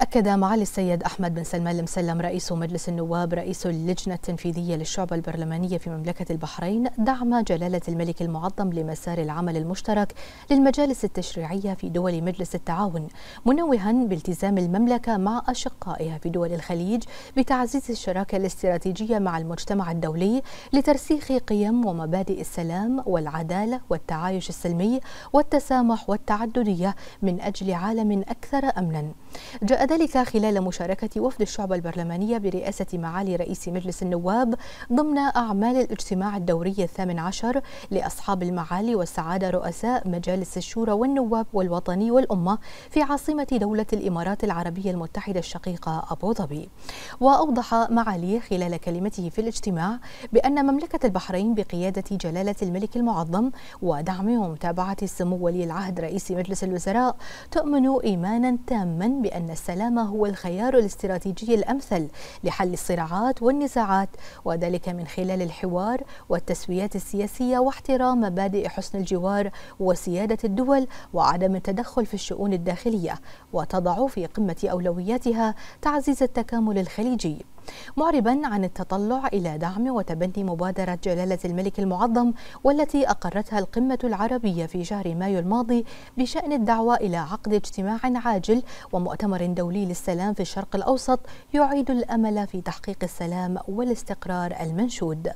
أكد معالي السيد أحمد بن سلمان المسلم رئيس مجلس النواب رئيس اللجنة التنفيذية للشعب البرلمانية في مملكة البحرين دعم جلالة الملك المعظم لمسار العمل المشترك للمجالس التشريعية في دول مجلس التعاون منوها بالتزام المملكة مع أشقائها في دول الخليج بتعزيز الشراكة الاستراتيجية مع المجتمع الدولي لترسيخ قيم ومبادئ السلام والعدالة والتعايش السلمي والتسامح والتعددية من أجل عالم أكثر أمنا جاء وذلك خلال مشاركة وفد الشعب البرلمانية برئاسة معالي رئيس مجلس النواب ضمن أعمال الاجتماع الدوري الثامن عشر لأصحاب المعالي والسعادة رؤساء مجالس الشورى والنواب والوطني والأمة في عاصمة دولة الإمارات العربية المتحدة الشقيقة أبو ظبي وأوضح معاليه خلال كلمته في الاجتماع بأن مملكة البحرين بقيادة جلالة الملك المعظم ودعم ومتابعة سمو ولي العهد رئيس مجلس الوزراء تؤمن إيمانا تاما بأن السلام على هو الخيار الاستراتيجي الأمثل لحل الصراعات والنزاعات وذلك من خلال الحوار والتسويات السياسية واحترام مبادئ حسن الجوار وسيادة الدول وعدم التدخل في الشؤون الداخلية وتضع في قمة أولوياتها تعزيز التكامل الخليجي معربا عن التطلع إلى دعم وتبني مبادرة جلالة الملك المعظم والتي أقرتها القمة العربية في شهر مايو الماضي بشأن الدعوة إلى عقد اجتماع عاجل ومؤتمر دولي للسلام في الشرق الأوسط يعيد الأمل في تحقيق السلام والاستقرار المنشود